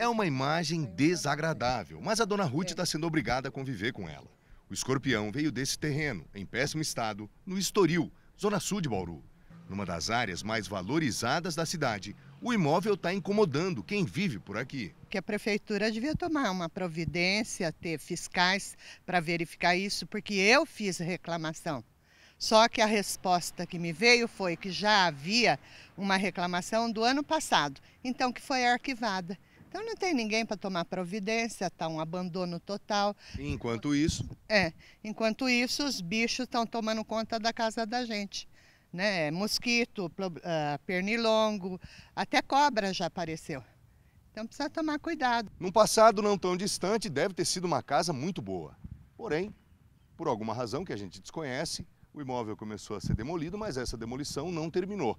É uma imagem desagradável, mas a dona Ruth está sendo obrigada a conviver com ela. O escorpião veio desse terreno, em péssimo estado, no Estoril, zona sul de Bauru. Numa das áreas mais valorizadas da cidade, o imóvel está incomodando quem vive por aqui. Que a prefeitura devia tomar uma providência, ter fiscais para verificar isso, porque eu fiz reclamação. Só que a resposta que me veio foi que já havia uma reclamação do ano passado, então que foi arquivada. Então não tem ninguém para tomar providência, está um abandono total. Enquanto isso. É, enquanto isso, os bichos estão tomando conta da casa da gente. Né? É mosquito, ah, pernilongo, até cobra já apareceu. Então precisa tomar cuidado. Num passado não tão distante, deve ter sido uma casa muito boa. Porém, por alguma razão que a gente desconhece, o imóvel começou a ser demolido, mas essa demolição não terminou.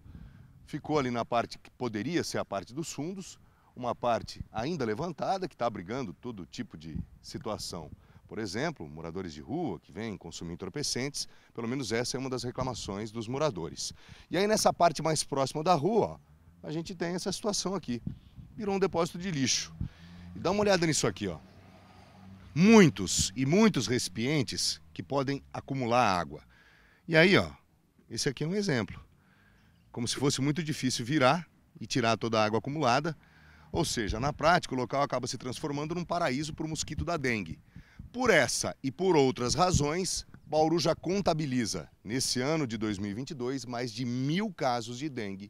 Ficou ali na parte que poderia ser a parte dos fundos, uma parte ainda levantada, que está abrigando todo tipo de situação. Por exemplo, moradores de rua que vêm consumir entorpecentes, pelo menos essa é uma das reclamações dos moradores. E aí nessa parte mais próxima da rua, a gente tem essa situação aqui. Virou um depósito de lixo. E dá uma olhada nisso aqui, ó. Muitos e muitos recipientes que podem acumular água. E aí, ó, esse aqui é um exemplo. Como se fosse muito difícil virar e tirar toda a água acumulada, ou seja, na prática, o local acaba se transformando num paraíso para o mosquito da dengue. Por essa e por outras razões, Bauru já contabiliza, nesse ano de 2022, mais de mil casos de dengue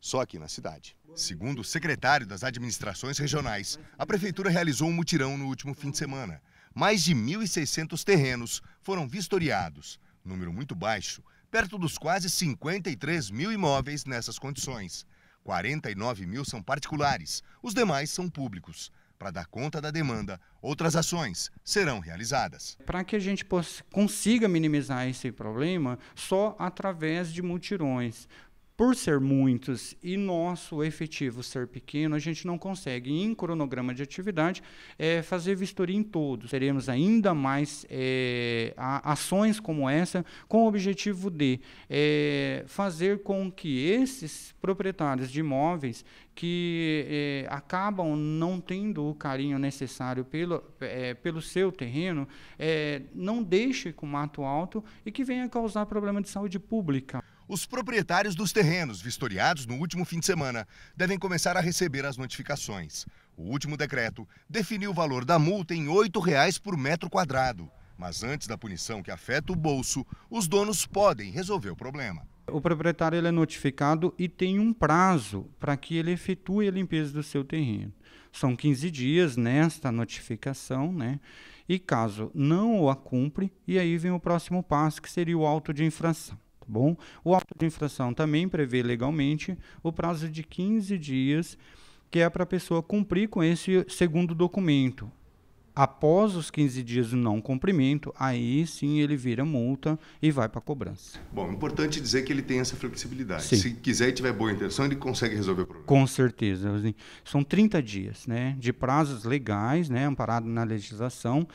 só aqui na cidade. Segundo o secretário das administrações regionais, a prefeitura realizou um mutirão no último fim de semana. Mais de 1.600 terrenos foram vistoriados, número muito baixo, perto dos quase 53 mil imóveis nessas condições. 49 mil são particulares, os demais são públicos. Para dar conta da demanda, outras ações serão realizadas. Para que a gente consiga minimizar esse problema, só através de mutirões por ser muitos e nosso efetivo ser pequeno, a gente não consegue, em cronograma de atividade, é, fazer vistoria em todos. Teremos ainda mais é, ações como essa, com o objetivo de é, fazer com que esses proprietários de imóveis que acabam não tendo o carinho necessário pelo, pelo seu terreno, não deixe com mato alto e que venha causar problema de saúde pública. Os proprietários dos terrenos vistoriados no último fim de semana devem começar a receber as notificações. O último decreto definiu o valor da multa em R$ 8,00 por metro quadrado. Mas antes da punição que afeta o bolso, os donos podem resolver o problema. O proprietário é notificado e tem um prazo para que ele efetue a limpeza do seu terreno. São 15 dias nesta notificação, né? E caso não a cumpre, e aí vem o próximo passo, que seria o auto de infração bom? O auto de infração também prevê legalmente o prazo de 15 dias que é para a pessoa cumprir com esse segundo documento. Após os 15 dias do não cumprimento, aí sim ele vira multa e vai para a cobrança. Bom, é importante dizer que ele tem essa flexibilidade. Sim. Se quiser e tiver boa intenção, ele consegue resolver o problema. Com certeza. São 30 dias né, de prazos legais, né, amparado na legislação,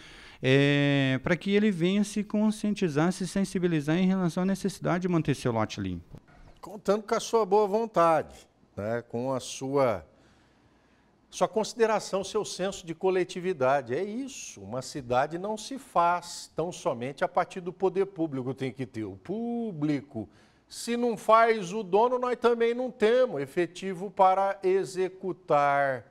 é, para que ele venha se conscientizar, se sensibilizar em relação à necessidade de manter seu lote limpo. Contando com a sua boa vontade, né, com a sua sua consideração, seu senso de coletividade. É isso. Uma cidade não se faz tão somente a partir do poder público. Tem que ter o público. Se não faz o dono, nós também não temos efetivo para executar.